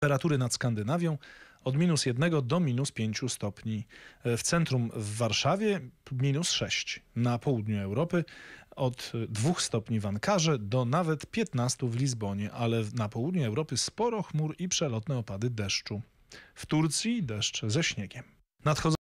temperatury nad Skandynawią od minus 1 do minus 5 stopni. E, w centrum w Warszawie minus 6. Na południu Europy od 2 stopni w Ankarze do nawet 15 w Lizbonie, ale na południu Europy sporo chmur i przelotne opady deszczu. W Turcji deszcz ze śniegiem. Nadchodzą